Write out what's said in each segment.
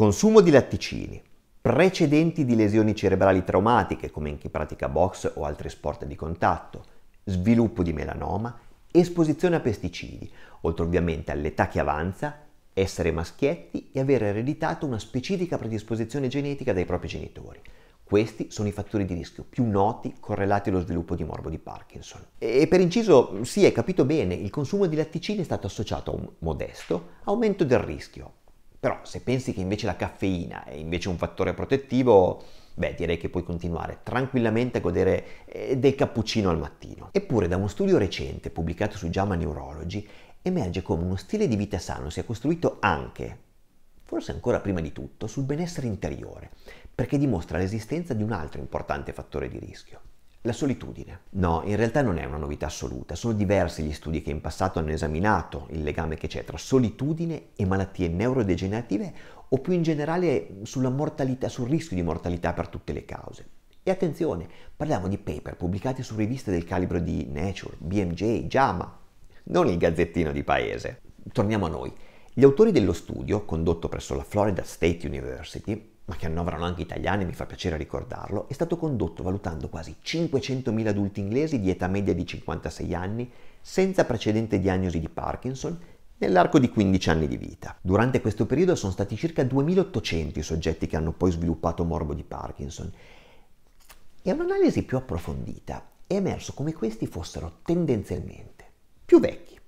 Consumo di latticini, precedenti di lesioni cerebrali traumatiche come in chi pratica box o altri sport di contatto, sviluppo di melanoma, esposizione a pesticidi, oltre ovviamente all'età che avanza, essere maschietti e aver ereditato una specifica predisposizione genetica dai propri genitori. Questi sono i fattori di rischio più noti correlati allo sviluppo di morbo di Parkinson. E per inciso, sì, hai capito bene, il consumo di latticini è stato associato a un modesto aumento del rischio, però se pensi che invece la caffeina è invece un fattore protettivo, beh direi che puoi continuare tranquillamente a godere eh, del cappuccino al mattino. Eppure da uno studio recente pubblicato su JAMA Neurology emerge come uno stile di vita sano sia costruito anche, forse ancora prima di tutto, sul benessere interiore, perché dimostra l'esistenza di un altro importante fattore di rischio, la solitudine. No, in realtà non è una novità assoluta, sono diversi gli studi che in passato hanno esaminato il legame che c'è tra solitudine e malattie neurodegenerative o più in generale sulla mortalità, sul rischio di mortalità per tutte le cause. E attenzione, parliamo di paper pubblicati su riviste del calibro di Nature, BMJ, JAMA, non il gazzettino di paese. Torniamo a noi. Gli autori dello studio, condotto presso la Florida State University, ma che annoverano anche italiani, mi fa piacere ricordarlo, è stato condotto valutando quasi 500.000 adulti inglesi di età media di 56 anni, senza precedente diagnosi di Parkinson, nell'arco di 15 anni di vita. Durante questo periodo sono stati circa 2.800 i soggetti che hanno poi sviluppato morbo di Parkinson. E a un'analisi più approfondita è emerso come questi fossero tendenzialmente più vecchi,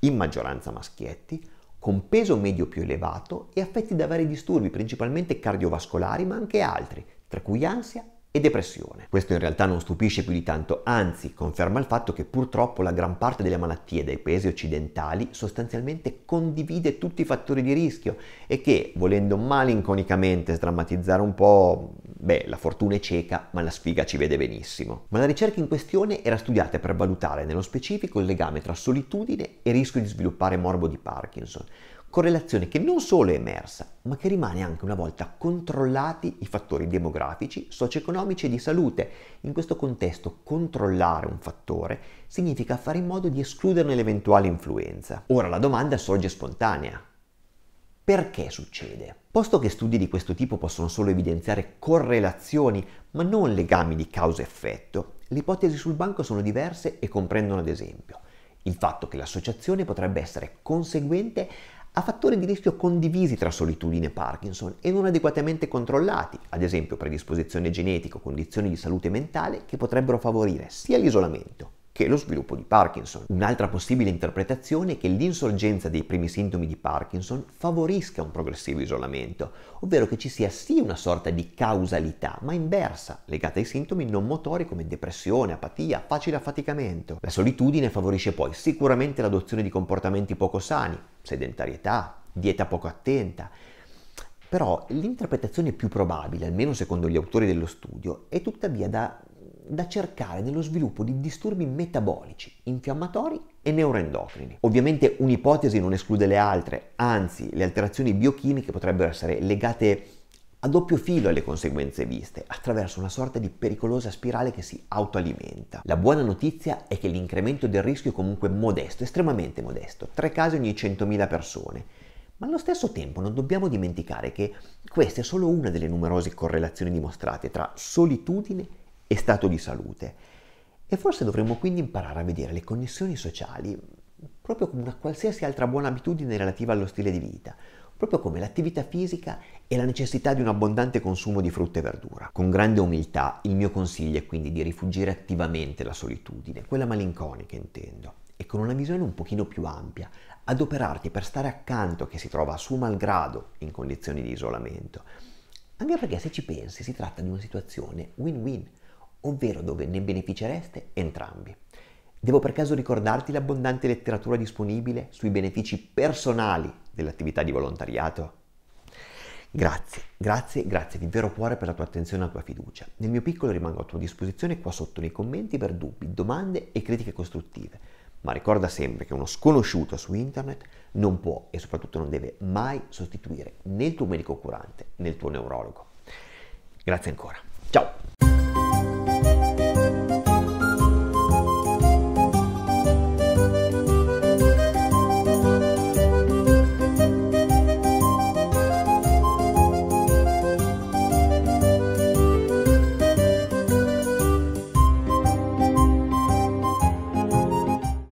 in maggioranza maschietti, con peso medio più elevato e affetti da vari disturbi, principalmente cardiovascolari, ma anche altri, tra cui ansia e depressione. Questo in realtà non stupisce più di tanto, anzi conferma il fatto che purtroppo la gran parte delle malattie dei paesi occidentali sostanzialmente condivide tutti i fattori di rischio e che, volendo malinconicamente sdrammatizzare un po' Beh, la fortuna è cieca, ma la sfiga ci vede benissimo. Ma la ricerca in questione era studiata per valutare nello specifico il legame tra solitudine e rischio di sviluppare morbo di Parkinson, correlazione che non solo è emersa, ma che rimane anche una volta controllati i fattori demografici, socio-economici e di salute. In questo contesto controllare un fattore significa fare in modo di escluderne l'eventuale influenza. Ora la domanda sorge spontanea. Perché succede? Posto che studi di questo tipo possono solo evidenziare correlazioni, ma non legami di causa-effetto, le ipotesi sul banco sono diverse e comprendono ad esempio il fatto che l'associazione potrebbe essere conseguente a fattori di rischio condivisi tra solitudine e Parkinson e non adeguatamente controllati, ad esempio predisposizione genetica o condizioni di salute mentale che potrebbero favorire sia l'isolamento che lo sviluppo di Parkinson. Un'altra possibile interpretazione è che l'insorgenza dei primi sintomi di Parkinson favorisca un progressivo isolamento, ovvero che ci sia sì una sorta di causalità, ma inversa, legata ai sintomi non motori come depressione, apatia, facile affaticamento. La solitudine favorisce poi sicuramente l'adozione di comportamenti poco sani, sedentarietà, dieta poco attenta, però l'interpretazione più probabile, almeno secondo gli autori dello studio, è tuttavia da da cercare nello sviluppo di disturbi metabolici, infiammatori e neuroendocrini. Ovviamente un'ipotesi non esclude le altre, anzi le alterazioni biochimiche potrebbero essere legate a doppio filo alle conseguenze viste, attraverso una sorta di pericolosa spirale che si autoalimenta. La buona notizia è che l'incremento del rischio è comunque modesto, estremamente modesto, tre casi ogni 100.000 persone. Ma allo stesso tempo non dobbiamo dimenticare che questa è solo una delle numerose correlazioni dimostrate tra solitudine e stato di salute. E forse dovremmo quindi imparare a vedere le connessioni sociali proprio come una qualsiasi altra buona abitudine relativa allo stile di vita, proprio come l'attività fisica e la necessità di un abbondante consumo di frutta e verdura. Con grande umiltà il mio consiglio è quindi di rifugire attivamente la solitudine, quella malinconica intendo, e con una visione un pochino più ampia, adoperarti per stare accanto a chi si trova a suo malgrado in condizioni di isolamento. Anche perché se ci pensi si tratta di una situazione win-win ovvero dove ne beneficereste entrambi. Devo per caso ricordarti l'abbondante letteratura disponibile sui benefici personali dell'attività di volontariato? Grazie, grazie, grazie di vero cuore per la tua attenzione e la tua fiducia. Nel mio piccolo rimango a tua disposizione qua sotto nei commenti per dubbi, domande e critiche costruttive. Ma ricorda sempre che uno sconosciuto su internet non può e soprattutto non deve mai sostituire né il tuo medico curante né il tuo neurologo. Grazie ancora. Ciao!